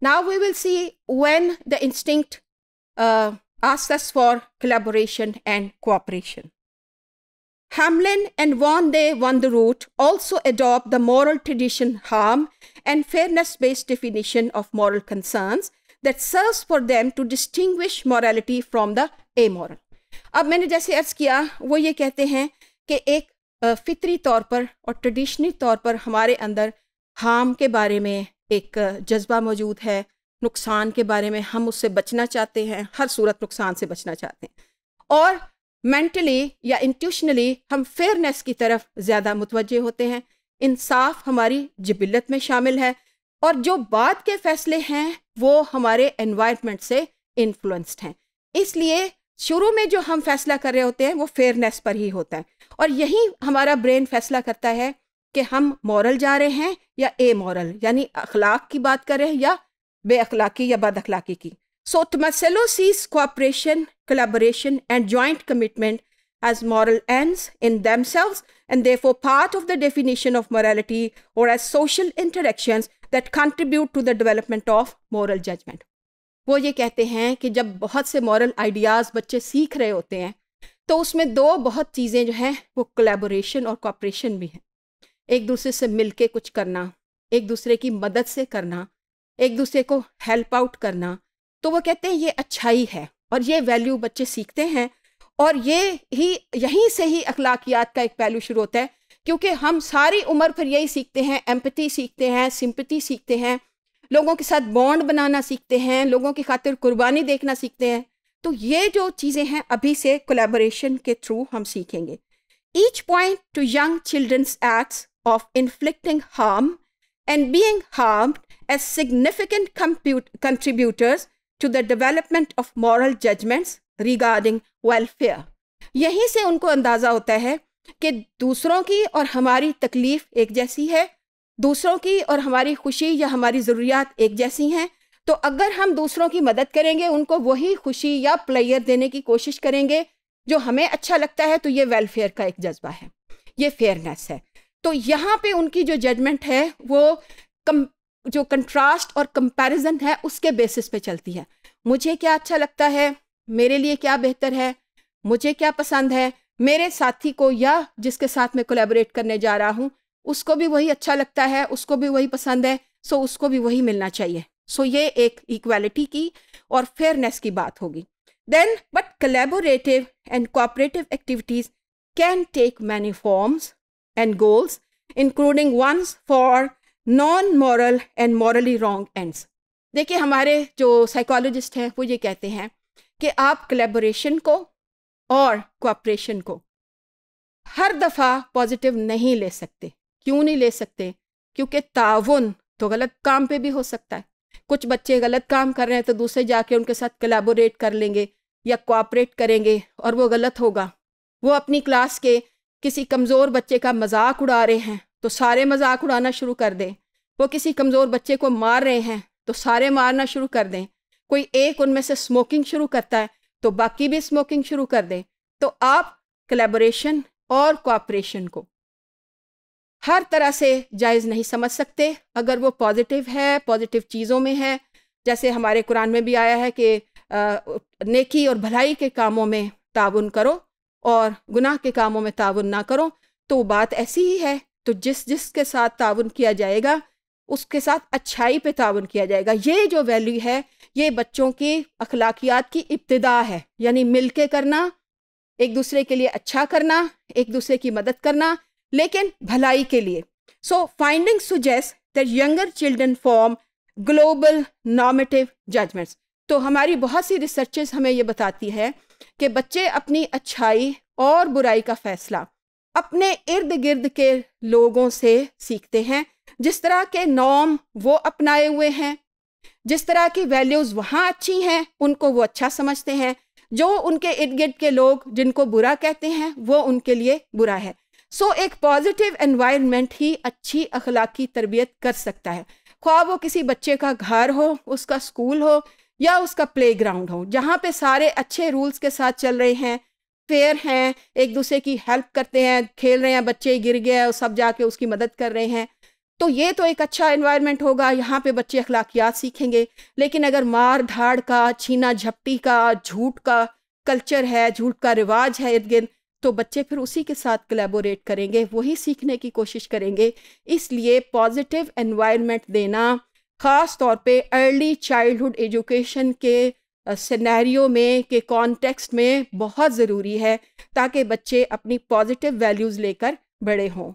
Now we will see when the instinct uh, asks us for collaboration and cooperation. Hamlin and Von de Wanderoot also adopt the moral tradition harm and fairness-based definition of moral concerns that serves for them to distinguish morality from the amoral. अब मैंने जैसे अर्ज किया वो ये कहते हैं कि एक फितरी तौर पर और ट्रेडिशनली तौर पर हमारे अंदर हार्म के बारे में एक जज्बा मौजूद है नुकसान के बारे में हम उससे बचना चाहते हैं हर सूरत नुकसान से बचना चाहते हैं और मेंटली या इंट्यूशनली हम फेयरनेस की तरफ ज़्यादा मुतवजह होते हैं इंसाफ हमारी जबिलत में शामिल है और जो बाद के फैसले हैं वो हमारे एनवायरनमेंट से इन्फ्लुएंस्ड हैं इसलिए शुरू में जो हम फैसला कर रहे होते हैं वो फेयरनेस पर ही होता है और यही हमारा ब्रेन फैसला करता है कि हम मॉरल जा रहे हैं या ए मॉरल यानी अखलाक की बात करें या बे अखलाकी या बद अखलाकी की सो तमसलो sees cooperation collaboration and joint commitment as moral and in themselves and therefore part of the definition of morality और as social interaction that contribute to the development of moral judgment वो ये कहते हैं कि जब बहुत से moral ideas बच्चे सीख रहे होते हैं तो उसमें दो बहुत चीज़ें जो हैं वो कोलेबोरेशन और कॉपरेशन भी हैं एक दूसरे से मिलके कुछ करना एक दूसरे की मदद से करना एक दूसरे को हेल्प आउट करना तो वो कहते हैं ये अच्छाई है और ये वैल्यू बच्चे सीखते हैं और ये ही यहीं से ही अखलाकियात का एक पहलू शुरू होता है क्योंकि हम सारी उम्र फिर यही सीखते हैं एम्पति सीखते हैं सिंपति सीखते हैं लोगों के साथ बॉन्ड बनाना सीखते हैं लोगों की खातिर कुर्बानी देखना सीखते हैं तो ये जो चीज़ें हैं अभी से कोलेबोरेशन के थ्रू हम सीखेंगे each point to young childrens acts of inflicting harm and being harmed as significant contributors to the development of moral judgments regarding welfare. यहीं से उनको अंदाज़ा होता है कि दूसरों की और हमारी तकलीफ़ एक जैसी है दूसरों की और हमारी खुशी या हमारी ज़रूरियात एक जैसी हैं तो अगर हम दूसरों की मदद करेंगे उनको वही खुशी या प्लेयर देने की कोशिश करेंगे जो हमें अच्छा लगता है तो ये वेलफेयर का एक जज्बा है ये फेयरनेस है तो यहाँ पे उनकी जो जजमेंट है वो कम जो कंट्रास्ट और कंपैरिजन है उसके बेसिस पे चलती है मुझे क्या अच्छा लगता है मेरे लिए क्या बेहतर है मुझे क्या पसंद है मेरे साथी को या जिसके साथ मैं कोलेबोरेट करने जा रहा हूँ उसको भी वही अच्छा लगता है उसको भी वही पसंद है सो उसको भी वही मिलना चाहिए सो ये एक इक्वालिटी की और फेयरनेस की बात होगी then but collaborative and cooperative activities can take many forms and goals, including ones for non moral and morally wrong ends देखिए हमारे जो साइकोलॉजिस्ट हैं वो ये कहते हैं कि आप कलेबोरेशन को और कोऑपरेशन को हर दफ़ा पॉजिटिव नहीं ले सकते क्यों नहीं ले सकते क्योंकि ताउन तो गलत काम पे भी हो सकता है कुछ बच्चे गलत काम कर रहे हैं तो दूसरे जाके उनके साथ कलेबोरेट कर लेंगे या कोऑपरेट करेंगे और वो गलत होगा वो अपनी क्लास के किसी कमज़ोर बच्चे का मजाक उड़ा रहे हैं तो सारे मजाक उड़ाना शुरू कर दें वो किसी कमज़ोर बच्चे को मार रहे हैं तो सारे मारना शुरू कर दें कोई एक उनमें से स्मोकिंग शुरू करता है तो बाकी भी स्मोकिंग शुरू कर दें तो आप कलेबोरेशन और कोऑपरेशन को हर तरह से जायज़ नहीं समझ सकते अगर वो पॉजिटिव है पॉजिटिव चीज़ों में है जैसे हमारे कुरान में भी आया है कि नेकी और भलाई के कामों में ताउन करो और गुनाह के कामों में ताउन ना करो तो बात ऐसी ही है तो जिस जिस के साथ ताउन किया जाएगा उसके साथ अच्छाई पे ताउन किया जाएगा ये जो वैल्यू है ये बच्चों की अखलाकियात की इब्तदा है यानी मिल के करना एक दूसरे के लिए अच्छा करना एक दूसरे की मदद करना लेकिन भलाई के लिए so finding suggest that younger children form global normative judgments तो हमारी बहुत सी रिसर्चेस हमें ये बताती है कि बच्चे अपनी अच्छाई और बुराई का फैसला अपने इर्द गिर्द के लोगों से सीखते हैं जिस तरह के नॉम वो अपनाए हुए हैं जिस तरह की वैल्यूज़ वहाँ अच्छी हैं उनको वो अच्छा समझते हैं जो उनके इर्द गिर्द के लोग जिनको बुरा कहते हैं वो उनके लिए बुरा है सो so, एक पॉजिटिव एनवायरनमेंट ही अच्छी अखलाकी तरबियत कर सकता है ख्वाब वो किसी बच्चे का घर हो उसका स्कूल हो या उसका प्ले ग्राउंड हो जहाँ पे सारे अच्छे रूल्स के साथ चल रहे हैं फेयर हैं एक दूसरे की हेल्प करते हैं खेल रहे हैं बच्चे गिर गए और सब जाके उसकी मदद कर रहे हैं तो ये तो एक अच्छा इन्वायरमेंट होगा यहाँ पे बच्चे अखलाकियात सीखेंगे लेकिन अगर मार धाड़ का छीना झपटी का झूठ का कल्चर है झूठ का रिवाज है इर्द गिर्द तो बच्चे फिर उसी के साथ कलेबोरेट करेंगे वही सीखने की कोशिश करेंगे इसलिए पॉजिटिव एनवायरनमेंट देना ख़ास तौर पे अर्ली चाइल्डहुड एजुकेशन के सिनेरियो में के कॉन्टेक्स्ट में बहुत ज़रूरी है ताकि बच्चे अपनी पॉजिटिव वैल्यूज़ लेकर बड़े हों